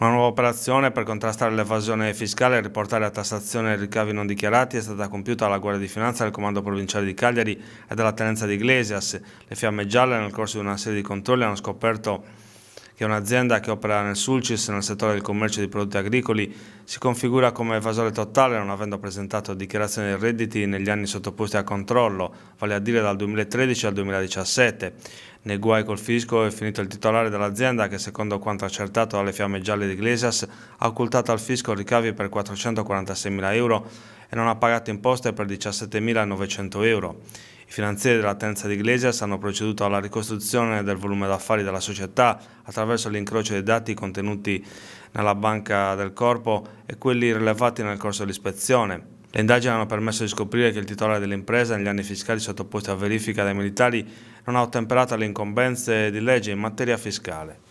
Una nuova operazione per contrastare l'evasione fiscale e riportare a tassazione i ricavi non dichiarati è stata compiuta dalla Guardia di Finanza del Comando Provinciale di Cagliari e dalla Tenenza di Iglesias. Le fiamme gialle nel corso di una serie di controlli hanno scoperto che un'azienda che opera nel Sulcis nel settore del commercio di prodotti agricoli si configura come evasore totale non avendo presentato dichiarazioni dei redditi negli anni sottoposti a controllo, vale a dire dal 2013 al 2017. Nei guai col fisco è finito il titolare dell'azienda che, secondo quanto accertato dalle fiamme gialle di Iglesias, ha occultato al fisco ricavi per 446.000 euro e non ha pagato imposte per 17.900 euro. I finanzieri della Tenza di Iglesias hanno proceduto alla ricostruzione del volume d'affari della società attraverso l'incrocio dei dati contenuti nella banca del corpo e quelli rilevati nel corso dell'ispezione. Le indagini hanno permesso di scoprire che il titolare dell'impresa negli anni fiscali sottoposti a verifica dai militari non ha ottemperato alle incombenze di legge in materia fiscale.